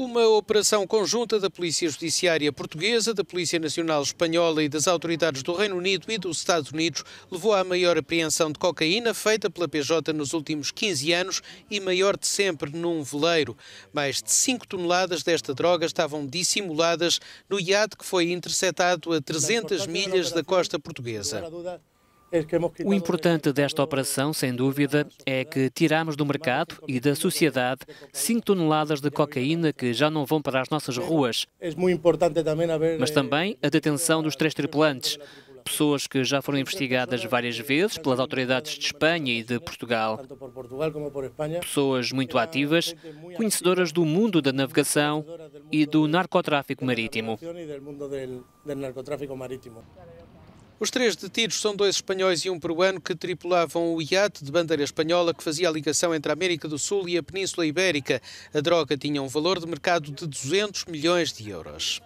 Uma operação conjunta da Polícia Judiciária Portuguesa, da Polícia Nacional Espanhola e das autoridades do Reino Unido e dos Estados Unidos levou à maior apreensão de cocaína feita pela PJ nos últimos 15 anos e maior de sempre num veleiro. Mais de 5 toneladas desta droga estavam dissimuladas no iate que foi interceptado a 300 milhas da costa portuguesa. É é o importante desta operação, sem dúvida, é que tiramos do mercado e da sociedade 5 toneladas de cocaína que já não vão para as nossas ruas. Mas eh, também a detenção dos três tripulantes, pessoas que já foram investigadas várias vezes pelas autoridades de Espanha e de Portugal. Pessoas muito ativas, conhecedoras do mundo da navegação e do narcotráfico marítimo. Os três detidos são dois espanhóis e um peruano que tripulavam o iate de bandeira espanhola que fazia a ligação entre a América do Sul e a Península Ibérica. A droga tinha um valor de mercado de 200 milhões de euros.